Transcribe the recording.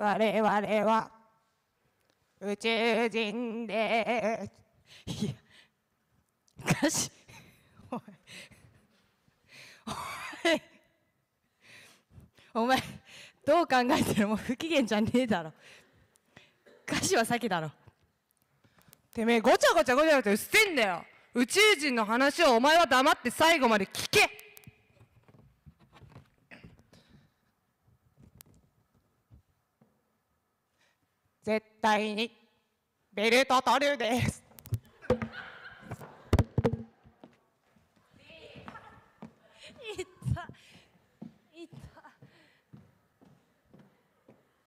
我々は宇宙人でいや、歌詞、おい、おい、お前、どう考えてるもう不機嫌じゃねえだろ。歌詞は先だろ。てめえ、ごちゃごちゃごちゃごちゃうっせんだよ。宇宙人の話をお前は黙って最後まで聞け絶対にベルト取るです